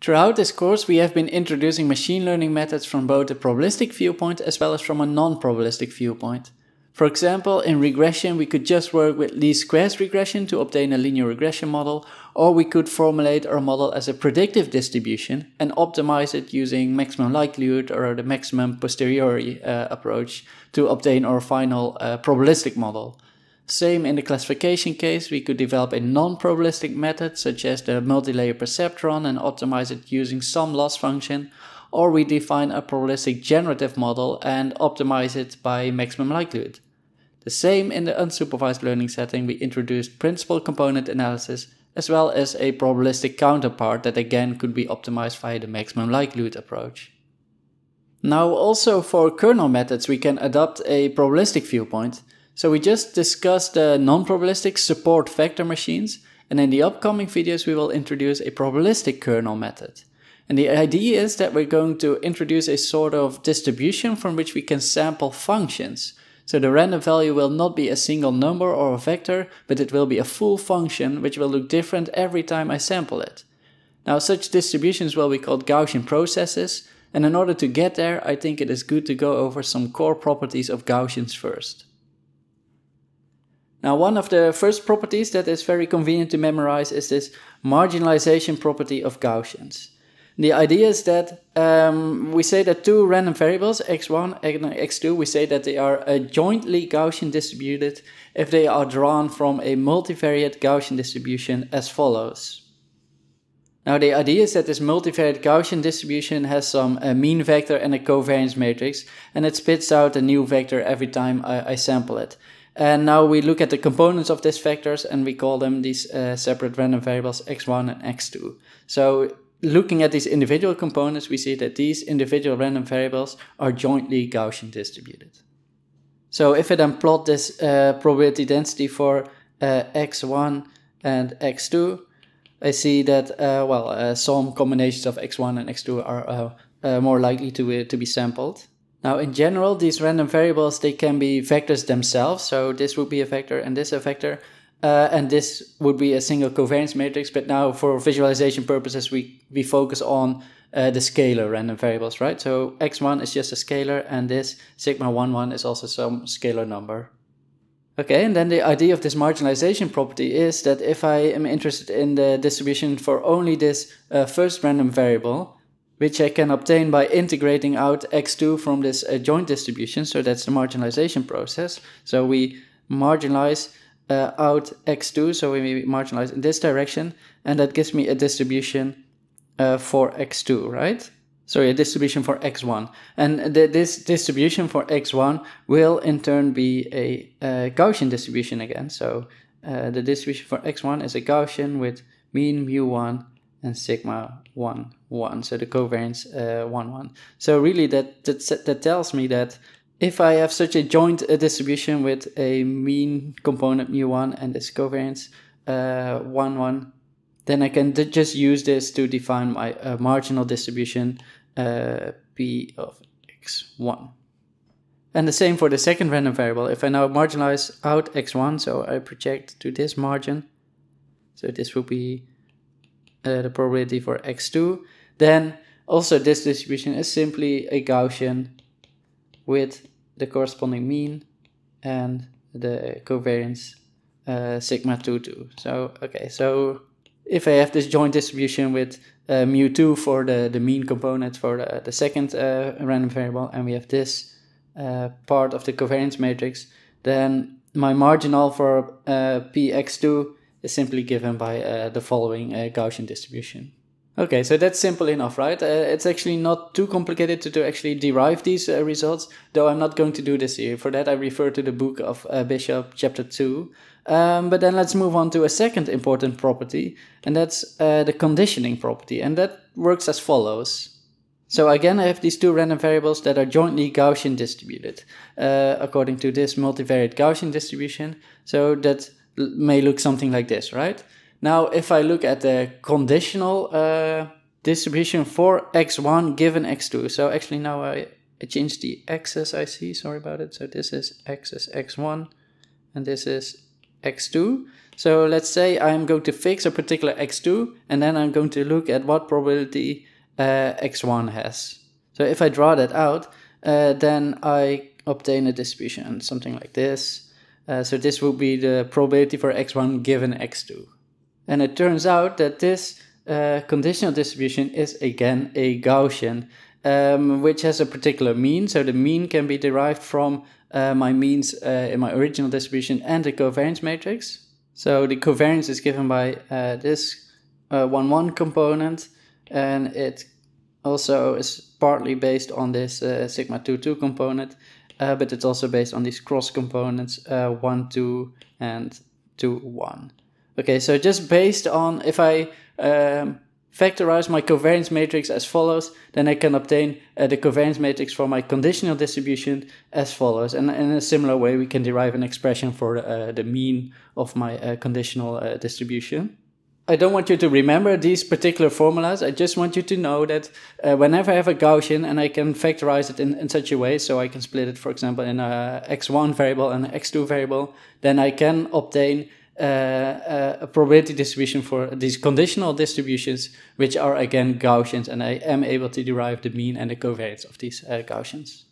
Throughout this course, we have been introducing machine learning methods from both a probabilistic viewpoint as well as from a non-probabilistic viewpoint. For example, in regression, we could just work with least squares regression to obtain a linear regression model, or we could formulate our model as a predictive distribution and optimize it using maximum likelihood or the maximum posteriori uh, approach to obtain our final uh, probabilistic model. Same in the classification case, we could develop a non-probabilistic method such as the multilayer perceptron and optimize it using some loss function, or we define a probabilistic generative model and optimize it by maximum likelihood. The same in the unsupervised learning setting, we introduced principal component analysis as well as a probabilistic counterpart that again could be optimized via the maximum likelihood approach. Now also for kernel methods we can adopt a probabilistic viewpoint so we just discussed the non-probabilistic support vector machines, and in the upcoming videos we will introduce a probabilistic kernel method. And the idea is that we're going to introduce a sort of distribution from which we can sample functions. So the random value will not be a single number or a vector, but it will be a full function which will look different every time I sample it. Now such distributions will be called Gaussian processes, and in order to get there I think it is good to go over some core properties of Gaussians first. Now, one of the first properties that is very convenient to memorize is this marginalization property of Gaussians. The idea is that um, we say that two random variables, x1 and x2, we say that they are uh, jointly Gaussian distributed if they are drawn from a multivariate Gaussian distribution as follows. Now the idea is that this multivariate Gaussian distribution has some uh, mean vector and a covariance matrix and it spits out a new vector every time I, I sample it. And now we look at the components of these vectors and we call them these uh, separate random variables x1 and x2. So looking at these individual components, we see that these individual random variables are jointly Gaussian distributed. So if I then plot this uh, probability density for uh, x1 and x2, I see that, uh, well, uh, some combinations of x1 and x2 are uh, more likely to, to be sampled. Now in general, these random variables, they can be vectors themselves. So this would be a vector and this a vector. Uh, and this would be a single covariance matrix. But now for visualization purposes, we, we focus on uh, the scalar random variables, right? So x1 is just a scalar and this sigma 1, 1 is also some scalar number. Okay, and then the idea of this marginalization property is that if I am interested in the distribution for only this uh, first random variable, which I can obtain by integrating out x2 from this uh, joint distribution. So that's the marginalization process. So we marginalize uh, out x2, so we marginalize in this direction, and that gives me a distribution uh, for x2, right? Sorry, a distribution for x1. And th this distribution for x1 will in turn be a, a uh, Gaussian distribution again. So uh, the distribution for x1 is a Gaussian with mean mu1 and sigma 1 1 so the covariance uh, 1 1 so really that that, that tells me that if I have such a joint uh, distribution with a mean component mu1 and this covariance uh, 1 1 then I can just use this to define my uh, marginal distribution uh, p of x1 and the same for the second random variable if I now marginalize out x1 so I project to this margin so this will be uh, the probability for x2, then also this distribution is simply a Gaussian with the corresponding mean and the covariance uh, sigma 2 2. So, okay, so if I have this joint distribution with uh, mu 2 for the, the mean component for the, the second uh, random variable, and we have this uh, part of the covariance matrix, then my marginal for uh, px2 is simply given by uh, the following uh, Gaussian distribution. Okay, so that's simple enough, right? Uh, it's actually not too complicated to, to actually derive these uh, results, though I'm not going to do this here. For that, I refer to the book of uh, Bishop, chapter 2. Um, but then let's move on to a second important property, and that's uh, the conditioning property. And that works as follows. So again, I have these two random variables that are jointly Gaussian distributed, according to this multivariate Gaussian distribution. So that may look something like this, right? Now, if I look at the conditional uh, distribution for x1 given x2, so actually now I, I changed the axis I see, sorry about it. So this is axis x1 and this is x2. So let's say I'm going to fix a particular x2 and then I'm going to look at what probability uh, x1 has. So if I draw that out, uh, then I obtain a distribution, something like this. Uh, so this would be the probability for x1 given x2. And it turns out that this uh, conditional distribution is again a Gaussian, um, which has a particular mean. So the mean can be derived from uh, my means uh, in my original distribution and the covariance matrix. So the covariance is given by uh, this 1-1 uh, component and it also is partly based on this sigma 2-2 component uh, but it's also based on these cross components uh, 1, 2, and 2, 1. Okay, so just based on if I um, factorize my covariance matrix as follows, then I can obtain uh, the covariance matrix for my conditional distribution as follows. And in a similar way, we can derive an expression for uh, the mean of my uh, conditional uh, distribution. I don't want you to remember these particular formulas. I just want you to know that uh, whenever I have a Gaussian and I can factorize it in, in such a way, so I can split it, for example, in a x1 variable and x2 variable, then I can obtain uh, uh, a probability distribution for these conditional distributions, which are again Gaussians, and I am able to derive the mean and the covariance of these uh, Gaussians.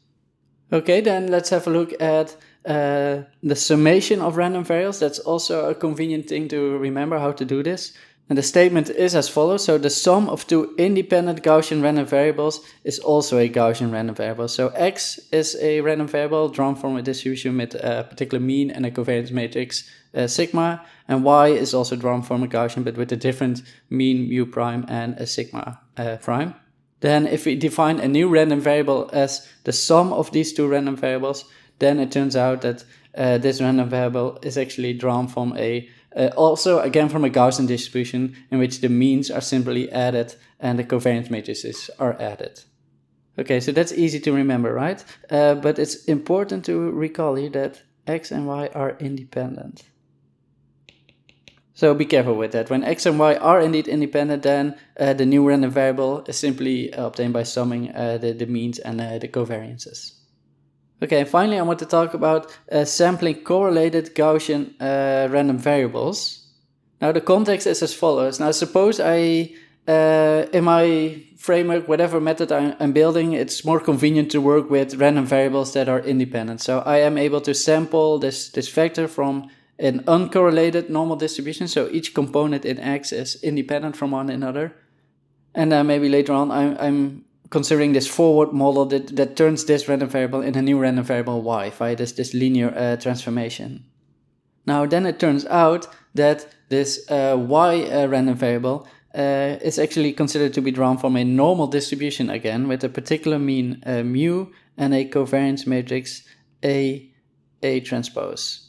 Okay, then let's have a look at uh, the summation of random variables. That's also a convenient thing to remember how to do this. And the statement is as follows. So the sum of two independent Gaussian random variables is also a Gaussian random variable. So X is a random variable drawn from a distribution with a particular mean and a covariance matrix uh, sigma. And Y is also drawn from a Gaussian but with a different mean mu prime and a sigma uh, prime. Then if we define a new random variable as the sum of these two random variables, then it turns out that uh, this random variable is actually drawn from a uh, also, again from a Gaussian distribution in which the means are simply added and the covariance matrices are added. Okay, so that's easy to remember, right? Uh, but it's important to recall here that x and y are independent. So be careful with that. When x and y are indeed independent, then uh, the new random variable is simply obtained by summing uh, the, the means and uh, the covariances. Okay, and finally I want to talk about uh, sampling correlated Gaussian uh, random variables. Now the context is as follows. Now suppose I, uh, in my framework, whatever method I'm, building, it's more convenient to work with random variables that are independent. So I am able to sample this, this vector from an uncorrelated normal distribution. So each component in X is independent from one another. And then maybe later on I'm, I'm considering this forward model that, that turns this random variable in a new random variable y via this, this linear uh, transformation. Now then it turns out that this uh, y uh, random variable uh, is actually considered to be drawn from a normal distribution again with a particular mean uh, mu and a covariance matrix A A transpose.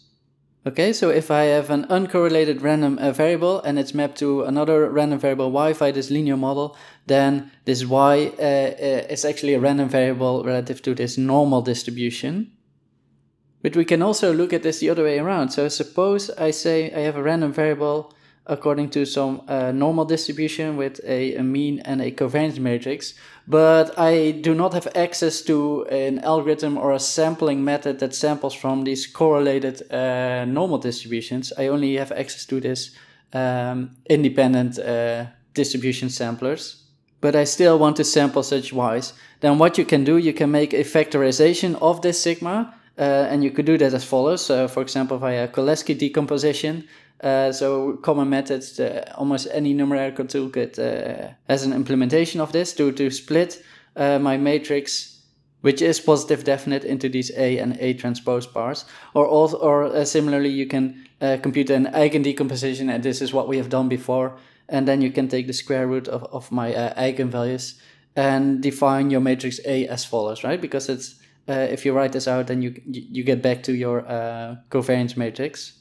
Okay, so if I have an uncorrelated random uh, variable and it's mapped to another random variable y via this linear model, then this y uh, uh, is actually a random variable relative to this normal distribution. But we can also look at this the other way around. So suppose I say I have a random variable according to some uh, normal distribution with a, a, mean and a covariance matrix, but I do not have access to an algorithm or a sampling method that samples from these correlated uh, normal distributions. I only have access to this um, independent uh, distribution samplers but I still want to sample such y's, then what you can do, you can make a factorization of this sigma, uh, and you could do that as follows. So, for example, via Kolesky decomposition. Uh, so common methods, uh, almost any numerical toolkit uh, has an implementation of this to, to split uh, my matrix which is positive definite into these A and A transpose parts. Or, also, or similarly, you can compute an eigen decomposition, and this is what we have done before and then you can take the square root of, of my uh, eigenvalues and define your matrix A as follows, right? Because it's uh, if you write this out, then you you get back to your uh, covariance matrix.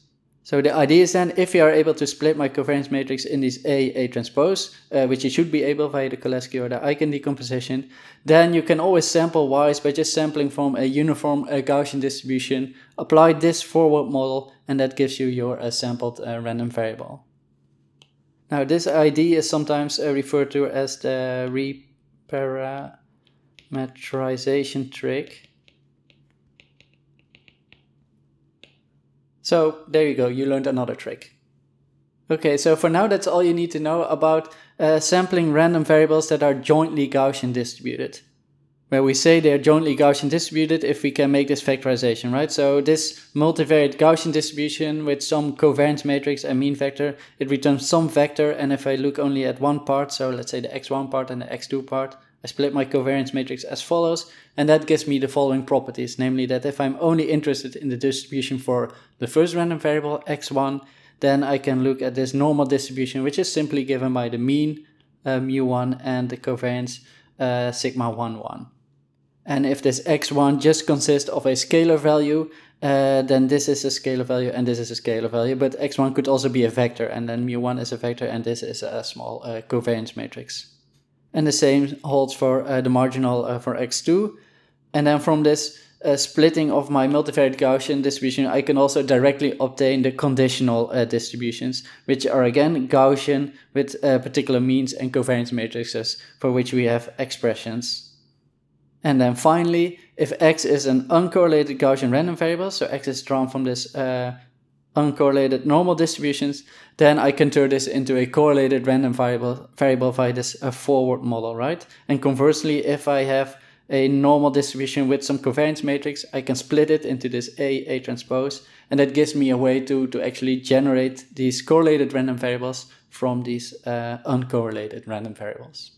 So the idea is then if you are able to split my covariance matrix in this A, A transpose, uh, which you should be able via the Koleski or the Eigen decomposition, then you can always sample wise by just sampling from a uniform uh, Gaussian distribution, apply this forward model, and that gives you your uh, sampled uh, random variable. Now, this ID is sometimes uh, referred to as the reparametrization trick. So there you go, you learned another trick. Okay, so for now that's all you need to know about uh, sampling random variables that are jointly Gaussian distributed where we say they're jointly Gaussian distributed if we can make this factorization, right? So this multivariate Gaussian distribution with some covariance matrix and mean vector, it returns some vector. And if I look only at one part, so let's say the x1 part and the x2 part, I split my covariance matrix as follows, and that gives me the following properties, namely that if I'm only interested in the distribution for the first random variable, x1, then I can look at this normal distribution, which is simply given by the mean, uh, mu1, and the covariance, uh, sigma 1, 1. And if this x1 just consists of a scalar value, uh, then this is a scalar value and this is a scalar value. But x1 could also be a vector, and then mu1 is a vector, and this is a small uh, covariance matrix. And the same holds for uh, the marginal uh, for x2. And then from this uh, splitting of my multivariate Gaussian distribution, I can also directly obtain the conditional uh, distributions, which are again Gaussian with particular means and covariance matrices for which we have expressions. And then finally, if x is an uncorrelated Gaussian random variable, so x is drawn from this uh, uncorrelated normal distributions, then I can turn this into a correlated random variable, variable via this uh, forward model, right? And conversely, if I have a normal distribution with some covariance matrix, I can split it into this A, A transpose, and that gives me a way to, to actually generate these correlated random variables from these uh, uncorrelated random variables.